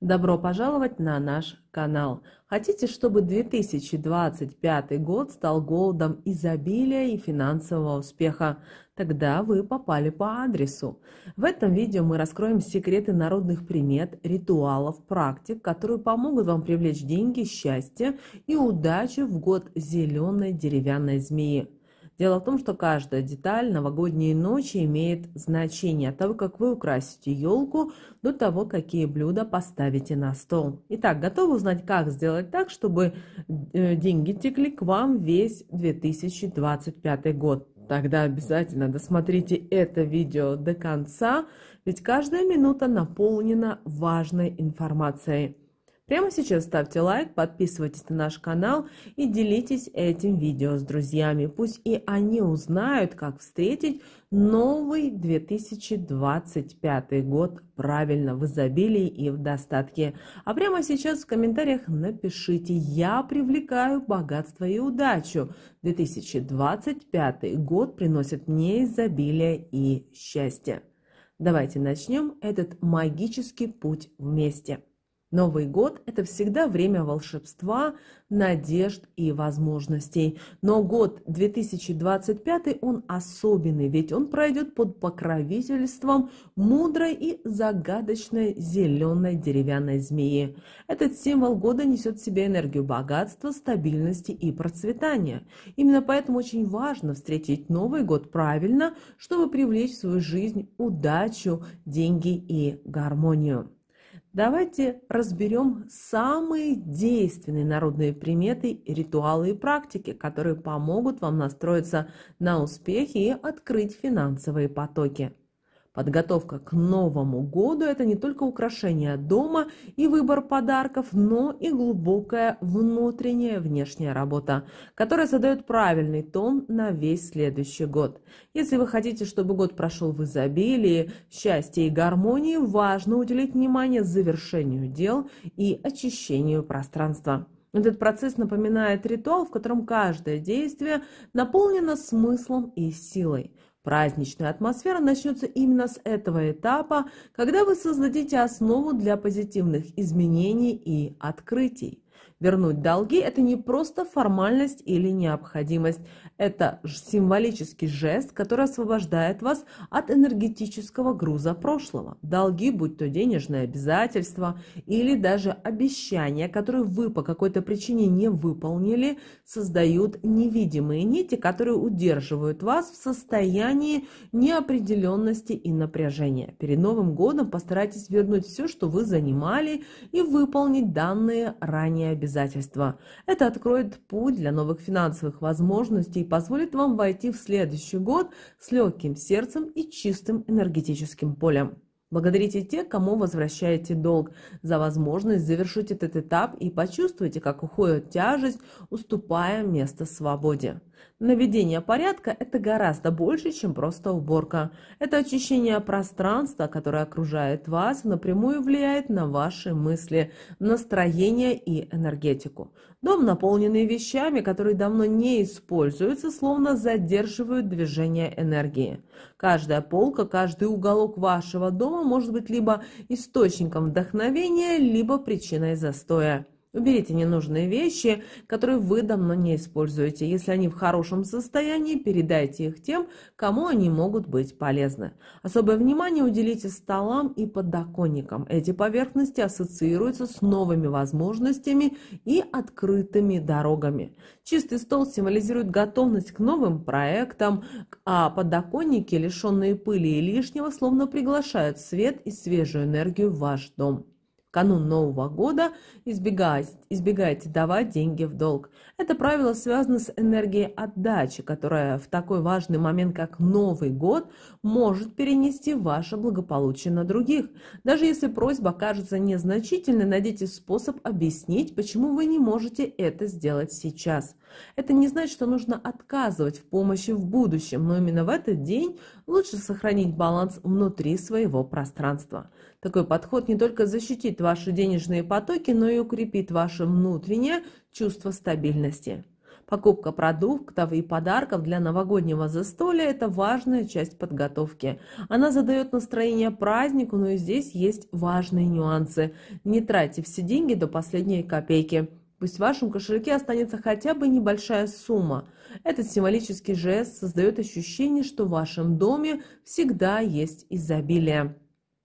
Добро пожаловать на наш канал! Хотите, чтобы 2025 год стал голодом изобилия и финансового успеха? Тогда вы попали по адресу. В этом видео мы раскроем секреты народных примет, ритуалов, практик, которые помогут вам привлечь деньги, счастье и удачу в год зеленой деревянной змеи. Дело в том, что каждая деталь новогодней ночи имеет значение от того, как вы украсите елку, до того, какие блюда поставите на стол. Итак, готовы узнать, как сделать так, чтобы э, деньги текли к вам весь 2025 год? Тогда обязательно досмотрите это видео до конца, ведь каждая минута наполнена важной информацией. Прямо сейчас ставьте лайк, подписывайтесь на наш канал и делитесь этим видео с друзьями. Пусть и они узнают, как встретить новый 2025 год правильно, в изобилии и в достатке. А прямо сейчас в комментариях напишите «Я привлекаю богатство и удачу». 2025 год приносит мне изобилие и счастье. Давайте начнем этот магический путь вместе. Новый год – это всегда время волшебства, надежд и возможностей. Но год 2025, он особенный, ведь он пройдет под покровительством мудрой и загадочной зеленой деревянной змеи. Этот символ года несет в себе энергию богатства, стабильности и процветания. Именно поэтому очень важно встретить Новый год правильно, чтобы привлечь в свою жизнь удачу, деньги и гармонию. Давайте разберем самые действенные народные приметы, ритуалы и практики, которые помогут вам настроиться на успехи и открыть финансовые потоки. Подготовка к Новому году – это не только украшение дома и выбор подарков, но и глубокая внутренняя внешняя работа, которая задает правильный тон на весь следующий год. Если вы хотите, чтобы год прошел в изобилии, счастье и гармонии, важно уделить внимание завершению дел и очищению пространства. Этот процесс напоминает ритуал, в котором каждое действие наполнено смыслом и силой. Праздничная атмосфера начнется именно с этого этапа, когда вы создадите основу для позитивных изменений и открытий. Вернуть долги – это не просто формальность или необходимость. Это символический жест, который освобождает вас от энергетического груза прошлого. Долги, будь то денежные обязательства или даже обещания, которые вы по какой-то причине не выполнили, создают невидимые нити, которые удерживают вас в состоянии неопределенности и напряжения. Перед Новым годом постарайтесь вернуть все, что вы занимали, и выполнить данные ранее обязательства обязательства. Это откроет путь для новых финансовых возможностей и позволит вам войти в следующий год с легким сердцем и чистым энергетическим полем. Благодарите тех, кому возвращаете долг, за возможность завершить этот этап и почувствуйте, как уходит тяжесть, уступая место свободе. Наведение порядка – это гораздо больше, чем просто уборка. Это очищение пространства, которое окружает вас, напрямую влияет на ваши мысли, настроение и энергетику. Дом, наполненный вещами, которые давно не используются, словно задерживают движение энергии. Каждая полка, каждый уголок вашего дома может быть либо источником вдохновения, либо причиной застоя. Уберите ненужные вещи, которые вы давно не используете. Если они в хорошем состоянии, передайте их тем, кому они могут быть полезны. Особое внимание уделите столам и подоконникам. Эти поверхности ассоциируются с новыми возможностями и открытыми дорогами. Чистый стол символизирует готовность к новым проектам, а подоконники, лишенные пыли и лишнего, словно приглашают свет и свежую энергию в ваш дом канун Нового года избегайте, избегайте давать деньги в долг. Это правило связано с энергией отдачи, которая в такой важный момент, как Новый год, может перенести ваше благополучие на других. Даже если просьба кажется незначительной, найдите способ объяснить, почему вы не можете это сделать сейчас. Это не значит, что нужно отказывать в помощи в будущем, но именно в этот день лучше сохранить баланс внутри своего пространства. Такой подход не только защитит ваши денежные потоки, но и укрепит ваше внутреннее чувство стабильности. Покупка продуктов и подарков для новогоднего застолья – это важная часть подготовки. Она задает настроение празднику, но и здесь есть важные нюансы. Не тратьте все деньги до последней копейки. Пусть в вашем кошельке останется хотя бы небольшая сумма. Этот символический жест создает ощущение, что в вашем доме всегда есть изобилие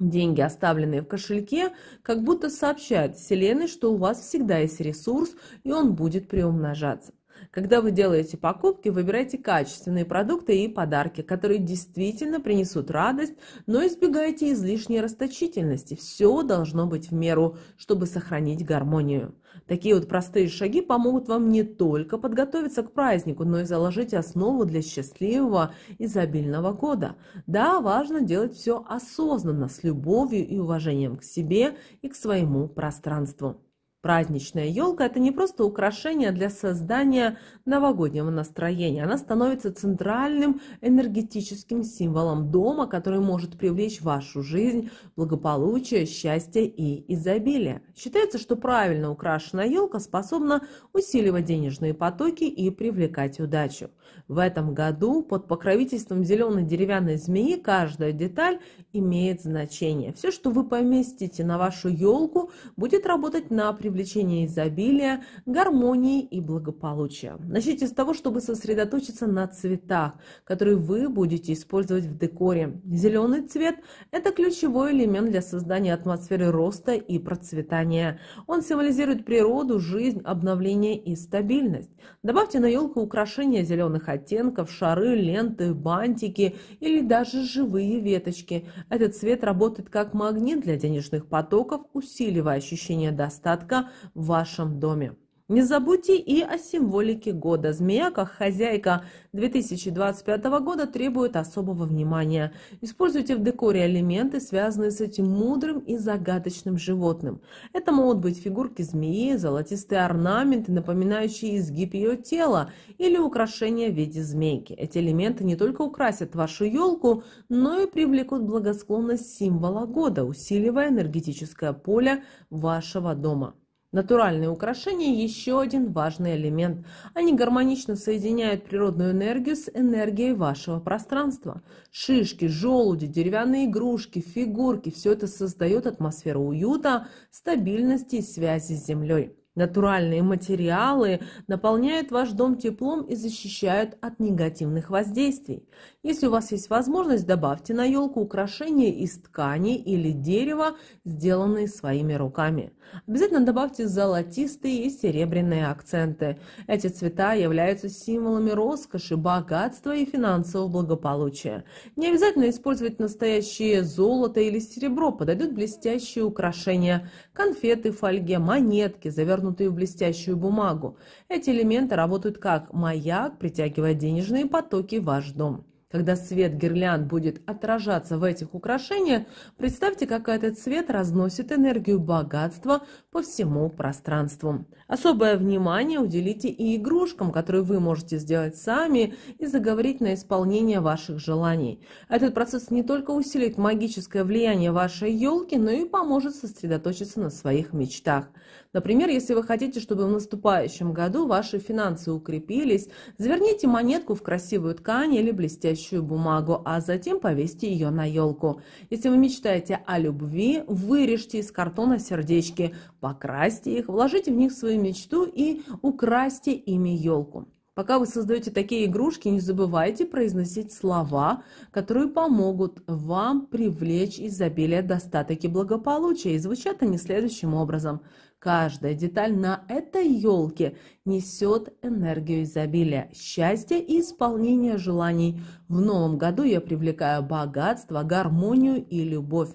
деньги, оставленные в кошельке, как будто сообщают Вселенной, что у вас всегда есть ресурс, и он будет приумножаться. Когда вы делаете покупки, выбирайте качественные продукты и подарки, которые действительно принесут радость, но избегайте излишней расточительности. Все должно быть в меру, чтобы сохранить гармонию. Такие вот простые шаги помогут вам не только подготовиться к празднику, но и заложить основу для счастливого, изобильного года. Да, важно делать все осознанно, с любовью и уважением к себе и к своему пространству. Праздничная елка – это не просто украшение для создания новогоднего настроения. Она становится центральным энергетическим символом дома, который может привлечь в вашу жизнь благополучие, счастье и изобилие. Считается, что правильно украшенная елка способна усиливать денежные потоки и привлекать удачу. В этом году под покровительством зеленой деревянной змеи каждая деталь имеет значение. Все, что вы поместите на вашу елку, будет работать на привлечение привлечения изобилия, гармонии и благополучия. Начните с того, чтобы сосредоточиться на цветах, которые вы будете использовать в декоре. Зеленый цвет – это ключевой элемент для создания атмосферы роста и процветания. Он символизирует природу, жизнь, обновление и стабильность. Добавьте на елку украшения зеленых оттенков, шары, ленты, бантики или даже живые веточки. Этот цвет работает как магнит для денежных потоков, усиливая ощущение достатка, в вашем доме. Не забудьте и о символике года. Змея, как хозяйка 2025 года, требует особого внимания. Используйте в декоре элементы, связанные с этим мудрым и загадочным животным. Это могут быть фигурки змеи, золотистые орнаменты, напоминающие изгиб ее тела, или украшения в виде змейки. Эти элементы не только украсят вашу елку, но и привлекут благосклонность символа года, усиливая энергетическое поле вашего дома. Натуральные украшения – еще один важный элемент. Они гармонично соединяют природную энергию с энергией вашего пространства. Шишки, желуди, деревянные игрушки, фигурки – все это создает атмосферу уюта, стабильности и связи с землей. Натуральные материалы наполняют ваш дом теплом и защищают от негативных воздействий. Если у вас есть возможность, добавьте на елку украшения из ткани или дерева, сделанные своими руками. Обязательно добавьте золотистые и серебряные акценты. Эти цвета являются символами роскоши, богатства и финансового благополучия. Не обязательно использовать настоящее золото или серебро, подойдут блестящие украшения, конфеты в фольге, монетки, завернутые в блестящую бумагу. Эти элементы работают как маяк, притягивая денежные потоки в ваш дом. Когда свет гирлянд будет отражаться в этих украшениях, представьте, как этот свет разносит энергию богатства по всему пространству. Особое внимание уделите и игрушкам, которые вы можете сделать сами и заговорить на исполнение ваших желаний. Этот процесс не только усилит магическое влияние вашей елки, но и поможет сосредоточиться на своих мечтах. Например, если вы хотите, чтобы в наступающем году ваши финансы укрепились, заверните монетку в красивую ткань или блестящую горящую бумагу, а затем повесьте ее на елку. Если вы мечтаете о любви, вырежьте из картона сердечки, покрасьте их, вложите в них свою мечту и украсьте ими елку. Пока вы создаете такие игрушки, не забывайте произносить слова, которые помогут вам привлечь изобилие, достаток и благополучие. И звучат они следующим образом. Каждая деталь на этой елке несет энергию изобилия, счастья и исполнения желаний. В новом году я привлекаю богатство, гармонию и любовь.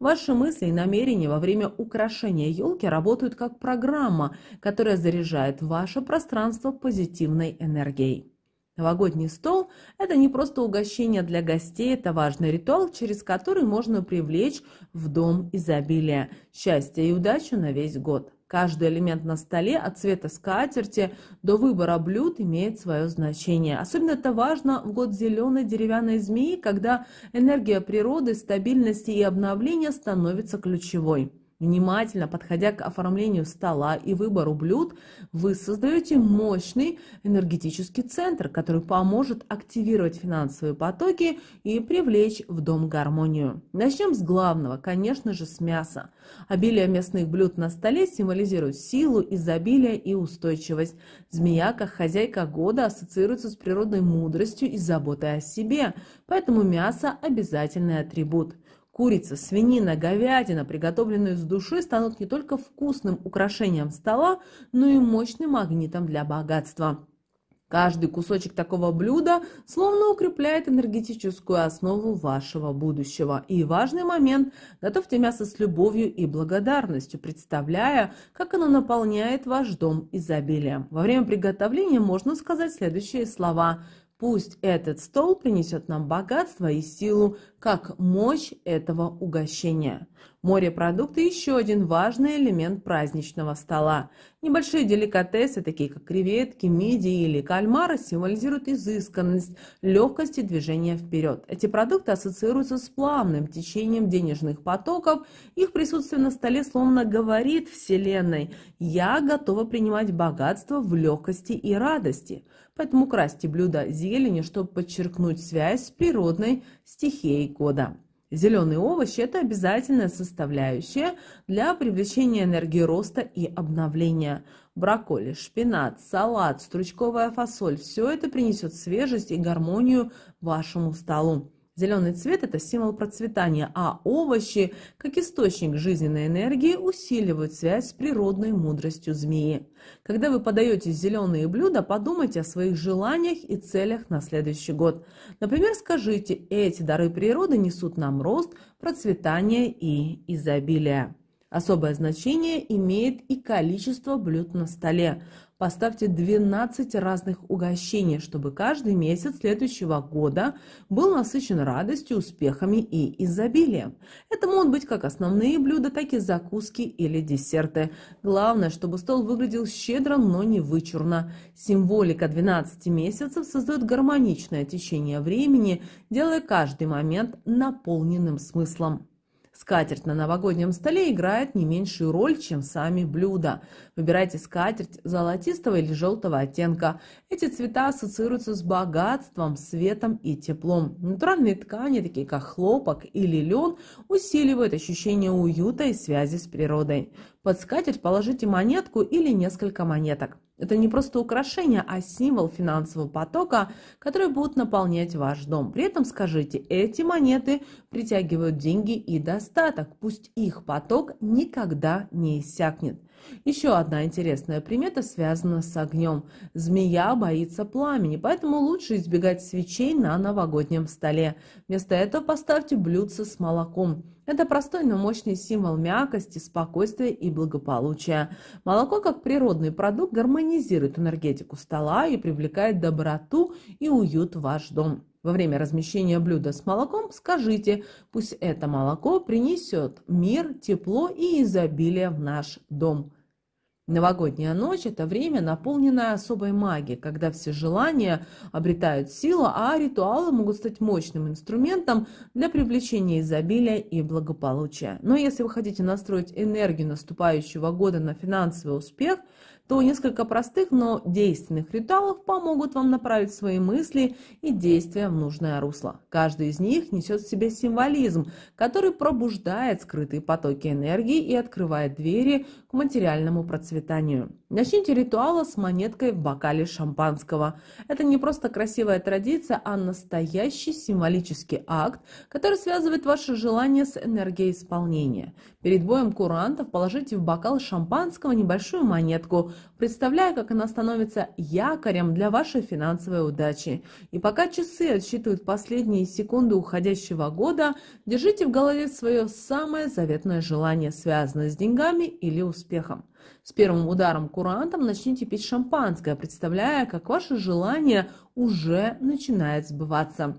Ваши мысли и намерения во время украшения елки работают как программа, которая заряжает ваше пространство позитивной энергией. Новогодний стол – это не просто угощение для гостей, это важный ритуал, через который можно привлечь в дом изобилие, счастье и удачу на весь год. Каждый элемент на столе, от цвета скатерти до выбора блюд, имеет свое значение. Особенно это важно в год зеленой деревянной змеи, когда энергия природы, стабильности и обновления становится ключевой. Внимательно подходя к оформлению стола и выбору блюд, вы создаете мощный энергетический центр, который поможет активировать финансовые потоки и привлечь в дом гармонию. Начнем с главного, конечно же, с мяса. Обилие местных блюд на столе символизирует силу, изобилие и устойчивость. Змея, как хозяйка года, ассоциируется с природной мудростью и заботой о себе, поэтому мясо – обязательный атрибут – Курица, свинина, говядина, приготовленные с души, станут не только вкусным украшением стола, но и мощным магнитом для богатства. Каждый кусочек такого блюда словно укрепляет энергетическую основу вашего будущего. И важный момент – готовьте мясо с любовью и благодарностью, представляя, как оно наполняет ваш дом изобилием. Во время приготовления можно сказать следующие слова – Пусть этот стол принесет нам богатство и силу, как мощь этого угощения. Морепродукты – еще один важный элемент праздничного стола. Небольшие деликатесы, такие как креветки, мидии или кальмары, символизируют изысканность, легкость и движение вперед. Эти продукты ассоциируются с плавным течением денежных потоков. Их присутствие на столе словно говорит Вселенной «Я готова принимать богатство в легкости и радости». Поэтому красьте блюда зеленью, чтобы подчеркнуть связь с природной стихией года. Зеленые овощи – это обязательная составляющая для привлечения энергии роста и обновления. Брокколи, шпинат, салат, стручковая фасоль – все это принесет свежесть и гармонию вашему столу. Зеленый цвет – это символ процветания, а овощи, как источник жизненной энергии, усиливают связь с природной мудростью змеи. Когда вы подаете зеленые блюда, подумайте о своих желаниях и целях на следующий год. Например, скажите «Эти дары природы несут нам рост, процветание и изобилие». Особое значение имеет и количество блюд на столе. Поставьте 12 разных угощений, чтобы каждый месяц следующего года был насыщен радостью, успехами и изобилием. Это могут быть как основные блюда, так и закуски или десерты. Главное, чтобы стол выглядел щедро, но не вычурно. Символика 12 месяцев создает гармоничное течение времени, делая каждый момент наполненным смыслом. Скатерть на новогоднем столе играет не меньшую роль, чем сами блюда. Выбирайте скатерть золотистого или желтого оттенка. Эти цвета ассоциируются с богатством, светом и теплом. Натуральные ткани, такие как хлопок или лен, усиливают ощущение уюта и связи с природой. Под скатерть положите монетку или несколько монеток. Это не просто украшение, а символ финансового потока, который будет наполнять ваш дом. При этом скажите, эти монеты притягивают деньги и достаток. Пусть их поток никогда не иссякнет. Еще одна интересная примета связана с огнем. Змея боится пламени, поэтому лучше избегать свечей на новогоднем столе. Вместо этого поставьте блюдце с молоком. Это простой, но мощный символ мягкости, спокойствия и благополучия. Молоко, как природный продукт, гармонизирует энергетику стола и привлекает доброту и уют в ваш дом во время размещения блюда с молоком, скажите, пусть это молоко принесет мир, тепло и изобилие в наш дом. Новогодняя ночь – это время, наполненное особой магией, когда все желания обретают силу, а ритуалы могут стать мощным инструментом для привлечения изобилия и благополучия. Но если вы хотите настроить энергию наступающего года на финансовый успех – то несколько простых, но действенных ритуалов помогут вам направить свои мысли и действия в нужное русло. Каждый из них несет в себе символизм, который пробуждает скрытые потоки энергии и открывает двери к материальному процветанию. Начните ритуала с монеткой в бокале шампанского. Это не просто красивая традиция, а настоящий символический акт, который связывает ваше желание с энергией исполнения. Перед боем курантов положите в бокал шампанского небольшую монетку, представляя, как она становится якорем для вашей финансовой удачи. И пока часы отсчитывают последние секунды уходящего года, держите в голове свое самое заветное желание, связанное с деньгами или успехом. С первым ударом курантом начните пить шампанское, представляя, как ваше желание уже начинает сбываться.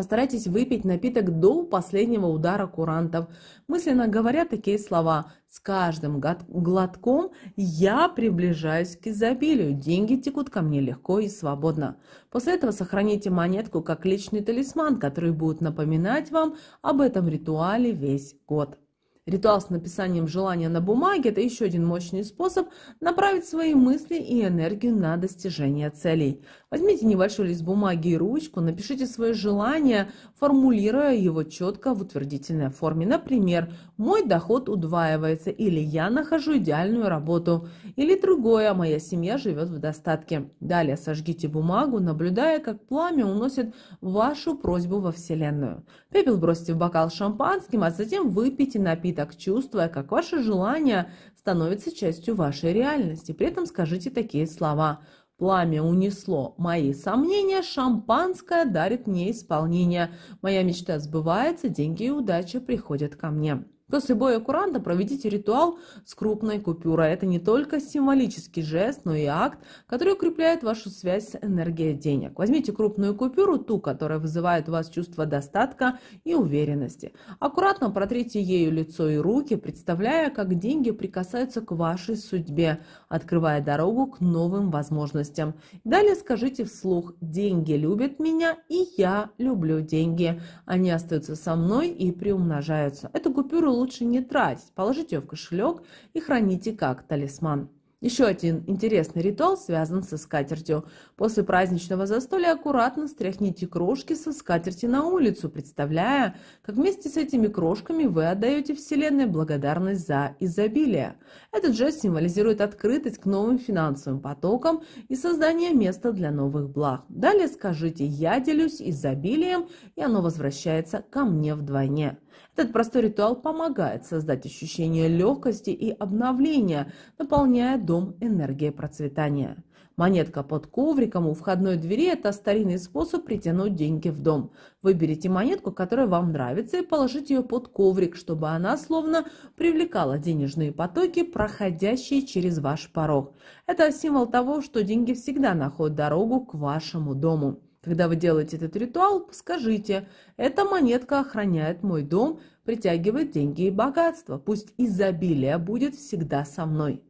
Постарайтесь выпить напиток до последнего удара курантов. Мысленно говоря такие слова. С каждым глотком я приближаюсь к изобилию. Деньги текут ко мне легко и свободно. После этого сохраните монетку как личный талисман, который будет напоминать вам об этом ритуале весь год. Ритуал с написанием желания на бумаге – это еще один мощный способ направить свои мысли и энергию на достижение целей. Возьмите небольшой лист бумаги и ручку, напишите свое желание, формулируя его четко в утвердительной форме. Например, «Мой доход удваивается» или «Я нахожу идеальную работу» или другое «А «Моя семья живет в достатке». Далее сожгите бумагу, наблюдая, как пламя уносит вашу просьбу во Вселенную. Пепел бросьте в бокал шампанским, а затем выпейте напиток и так чувствуя, как ваше желание становится частью вашей реальности. При этом скажите такие слова. Пламя унесло мои сомнения, шампанское дарит мне исполнение. Моя мечта сбывается, деньги и удача приходят ко мне. После боя куранта проведите ритуал с крупной купюрой. Это не только символический жест, но и акт, который укрепляет вашу связь с энергией денег. Возьмите крупную купюру, ту, которая вызывает у вас чувство достатка и уверенности. Аккуратно протрите ею лицо и руки, представляя, как деньги прикасаются к вашей судьбе, открывая дорогу к новым возможностям. Далее скажите вслух «Деньги любят меня и я люблю деньги». Они остаются со мной и приумножаются. Эту купюру лучше не тратить, положите ее в кошелек и храните как талисман. Еще один интересный ритуал связан со скатертью. После праздничного застолья аккуратно стряхните крошки со скатерти на улицу, представляя, как вместе с этими крошками вы отдаете Вселенной благодарность за изобилие. Этот жест символизирует открытость к новым финансовым потокам и создание места для новых благ. Далее скажите «Я делюсь изобилием, и оно возвращается ко мне вдвойне». Этот простой ритуал помогает создать ощущение легкости и обновления, наполняя дом энергией процветания. Монетка под ковриком у входной двери – это старинный способ притянуть деньги в дом. Выберите монетку, которая вам нравится, и положите ее под коврик, чтобы она словно привлекала денежные потоки, проходящие через ваш порог. Это символ того, что деньги всегда находят дорогу к вашему дому. Когда вы делаете этот ритуал, скажите, эта монетка охраняет мой дом, притягивает деньги и богатство. Пусть изобилие будет всегда со мной.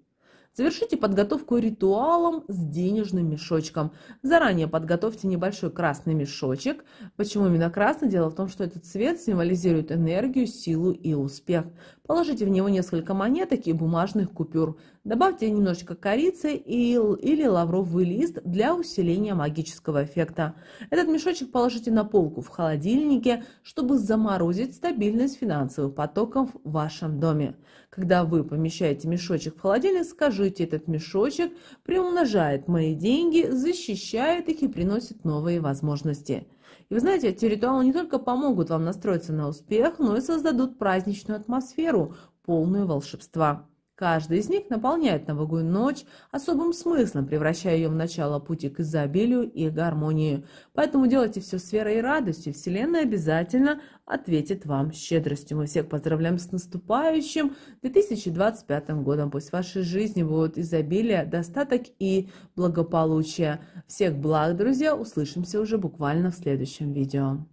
Завершите подготовку ритуалом с денежным мешочком. Заранее подготовьте небольшой красный мешочек. Почему именно красный? Дело в том, что этот цвет символизирует энергию, силу и успех. Положите в него несколько монеток и бумажных купюр. Добавьте немножечко корицы или лавровый лист для усиления магического эффекта. Этот мешочек положите на полку в холодильнике, чтобы заморозить стабильность финансовых потоков в вашем доме. Когда вы помещаете мешочек в холодильник, скажите, этот мешочек приумножает мои деньги, защищает их и приносит новые возможности. И вы знаете, эти ритуалы не только помогут вам настроиться на успех, но и создадут праздничную атмосферу, атмосферу, полную волшебства. Каждый из них наполняет новогоднюю ночь особым смыслом, превращая ее в начало пути к изобилию и гармонии. Поэтому делайте все с верой и радостью. Вселенная обязательно ответит вам щедростью. Мы всех поздравляем с наступающим 2025 годом. Пусть в вашей жизни будут изобилие, достаток и благополучие. Всех благ, друзья. Услышимся уже буквально в следующем видео.